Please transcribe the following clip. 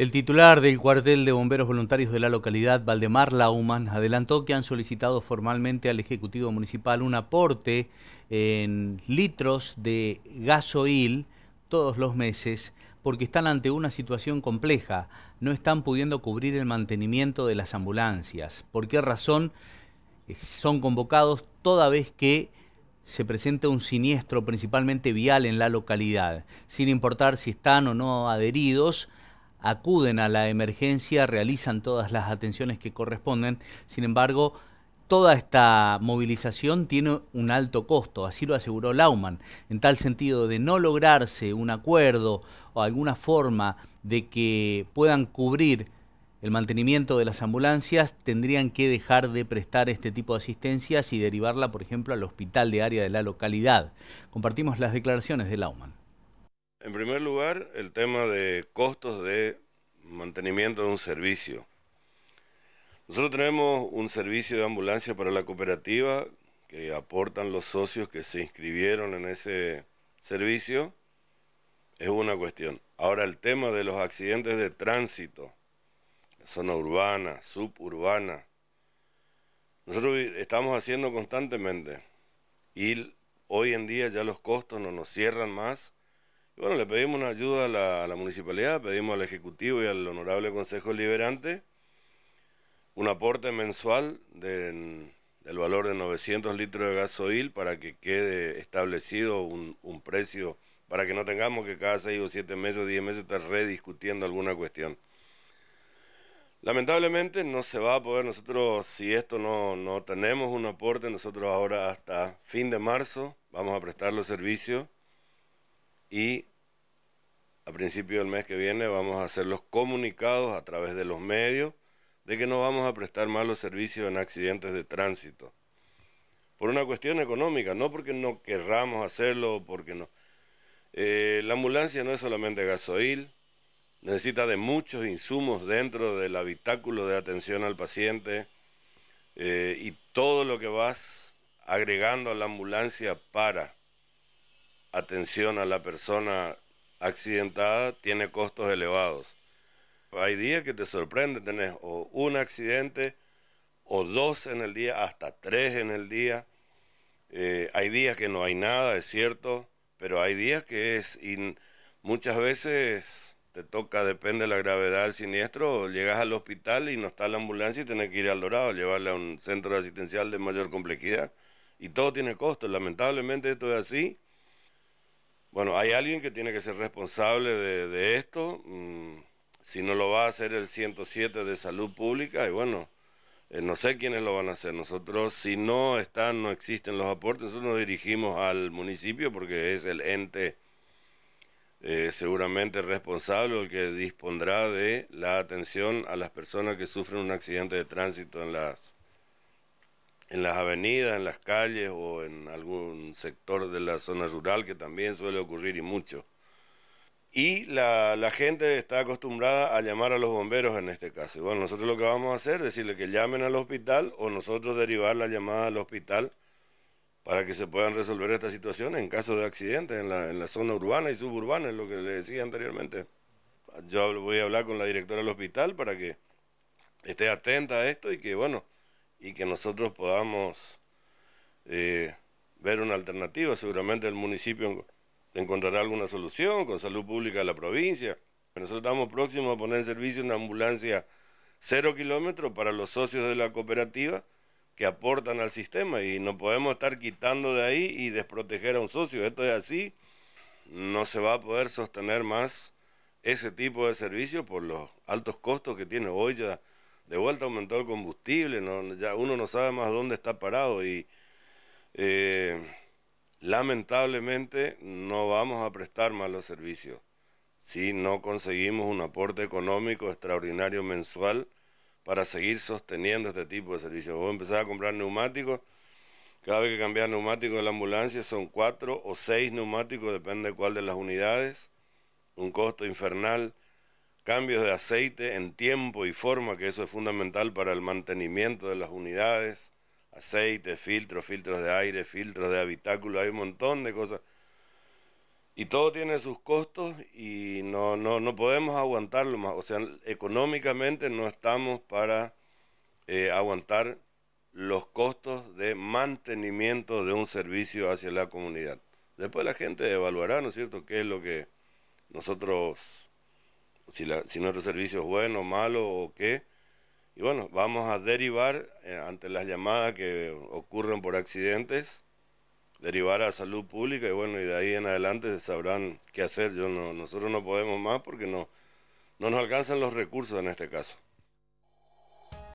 El titular del cuartel de bomberos voluntarios de la localidad, Valdemar Lauman, adelantó que han solicitado formalmente al Ejecutivo Municipal un aporte en litros de gasoil todos los meses porque están ante una situación compleja, no están pudiendo cubrir el mantenimiento de las ambulancias. ¿Por qué razón eh, son convocados toda vez que se presenta un siniestro principalmente vial en la localidad? Sin importar si están o no adheridos, acuden a la emergencia, realizan todas las atenciones que corresponden. Sin embargo, toda esta movilización tiene un alto costo, así lo aseguró Lauman. En tal sentido, de no lograrse un acuerdo o alguna forma de que puedan cubrir el mantenimiento de las ambulancias, tendrían que dejar de prestar este tipo de asistencias y derivarla, por ejemplo, al hospital de área de la localidad. Compartimos las declaraciones de Lauman. En primer lugar, el tema de costos de mantenimiento de un servicio. Nosotros tenemos un servicio de ambulancia para la cooperativa que aportan los socios que se inscribieron en ese servicio. Es una cuestión. Ahora el tema de los accidentes de tránsito, zona urbana, suburbana. Nosotros estamos haciendo constantemente y hoy en día ya los costos no nos cierran más bueno, le pedimos una ayuda a la, municipalidad, pedimos al Ejecutivo y al Honorable Consejo Liberante un aporte mensual del valor de 900 litros de gasoil para que quede establecido un, precio, para que no tengamos que cada seis o siete meses o 10 meses estar rediscutiendo alguna cuestión. Lamentablemente no se va a poder, nosotros si esto no, no tenemos un aporte, nosotros ahora hasta fin de marzo vamos a prestar los servicios y a principio del mes que viene vamos a hacer los comunicados a través de los medios de que no vamos a prestar malos servicios en accidentes de tránsito. Por una cuestión económica, no porque no querramos hacerlo porque no. Eh, la ambulancia no es solamente gasoil, necesita de muchos insumos dentro del habitáculo de atención al paciente eh, y todo lo que vas agregando a la ambulancia para atención a la persona accidentada tiene costos elevados. Hay días que te sorprende, tenés o un accidente o dos en el día, hasta tres en el día. Eh, hay días que no hay nada, es cierto, pero hay días que es... muchas veces te toca, depende de la gravedad del siniestro, llegas al hospital y no está la ambulancia y tenés que ir al Dorado, llevarla a un centro asistencial de mayor complejidad. Y todo tiene costos. lamentablemente esto es así bueno, hay alguien que tiene que ser responsable de, esto. Mm, si no lo va a hacer el 107 de salud pública, y bueno, eh, no sé quiénes lo van a hacer. Nosotros, si no están, no existen los aportes, nosotros nos dirigimos al municipio porque es el ente eh, seguramente responsable el que dispondrá de la atención a las personas que sufren un accidente de tránsito en las en las avenidas, en las calles o en algún sector de la zona rural que también suele ocurrir y mucho. Y la, la, gente está acostumbrada a llamar a los bomberos en este caso. bueno, nosotros lo que vamos a hacer es decirle que llamen al hospital o nosotros derivar la llamada al hospital para que se puedan resolver esta situación en caso de accidentes en la, en la zona urbana y suburbana, es lo que le decía anteriormente. Yo voy a hablar con la directora del hospital para que esté atenta a esto y que, bueno, y que nosotros podamos eh, ver una alternativa. Seguramente el municipio encontrará alguna solución con salud pública de la provincia. Nosotros estamos próximos a poner en servicio una ambulancia cero kilómetros para los socios de la cooperativa que aportan al sistema y no podemos estar quitando de ahí y desproteger a un socio. Esto es así, no se va a poder sostener más ese tipo de servicio por los altos costos que tiene hoy ya de vuelta aumentó el combustible, ya uno no sabe más dónde está parado y eh, lamentablemente no vamos a prestar más los servicios si no conseguimos un aporte económico extraordinario mensual para seguir sosteniendo este tipo de servicios. a empezar a comprar neumáticos, cada vez que cambias neumáticos de la ambulancia son cuatro o seis neumáticos, depende cuál de las unidades, un costo infernal cambios de aceite en tiempo y forma, que eso es fundamental para el mantenimiento de las unidades, aceite, filtros, filtros de aire, filtros de habitáculo, hay un montón de cosas. Y todo tiene sus costos y no, no, podemos aguantarlo más. O sea, económicamente no estamos para eh, aguantar los costos de mantenimiento de un servicio hacia la comunidad. Después la gente evaluará, ¿no es cierto?, qué es lo que nosotros si, la, si nuestro servicio es bueno, malo o qué. Y bueno, vamos a derivar eh, ante las llamadas que ocurren por accidentes, derivar a salud pública y bueno, y de ahí en adelante sabrán qué hacer. Yo nosotros no podemos más porque no, no nos alcanzan los recursos en este caso.